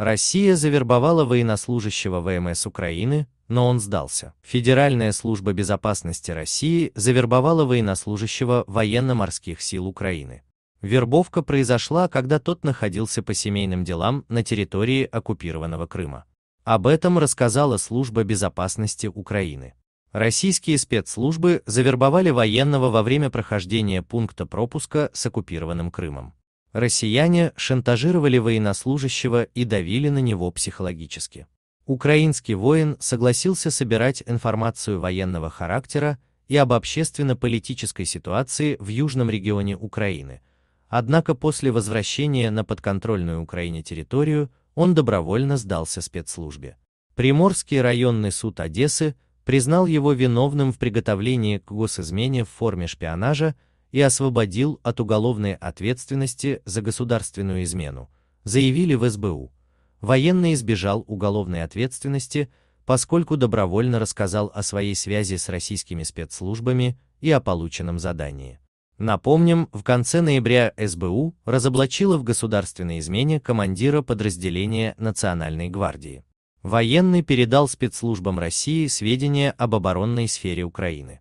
Россия завербовала военнослужащего ВМС Украины, но он сдался. Федеральная служба безопасности России завербовала военнослужащего военно-морских сил Украины. Вербовка произошла, когда тот находился по семейным делам на территории оккупированного Крыма. Об этом рассказала служба безопасности Украины. Российские спецслужбы завербовали военного во время прохождения пункта пропуска с оккупированным Крымом. Россияне шантажировали военнослужащего и давили на него психологически. Украинский воин согласился собирать информацию военного характера и об общественно-политической ситуации в южном регионе Украины, однако после возвращения на подконтрольную Украине территорию он добровольно сдался спецслужбе. Приморский районный суд Одессы признал его виновным в приготовлении к госизмене в форме шпионажа и освободил от уголовной ответственности за государственную измену, заявили в СБУ. Военный избежал уголовной ответственности, поскольку добровольно рассказал о своей связи с российскими спецслужбами и о полученном задании. Напомним, в конце ноября СБУ разоблачила в государственной измене командира подразделения Национальной гвардии. Военный передал спецслужбам России сведения об оборонной сфере Украины.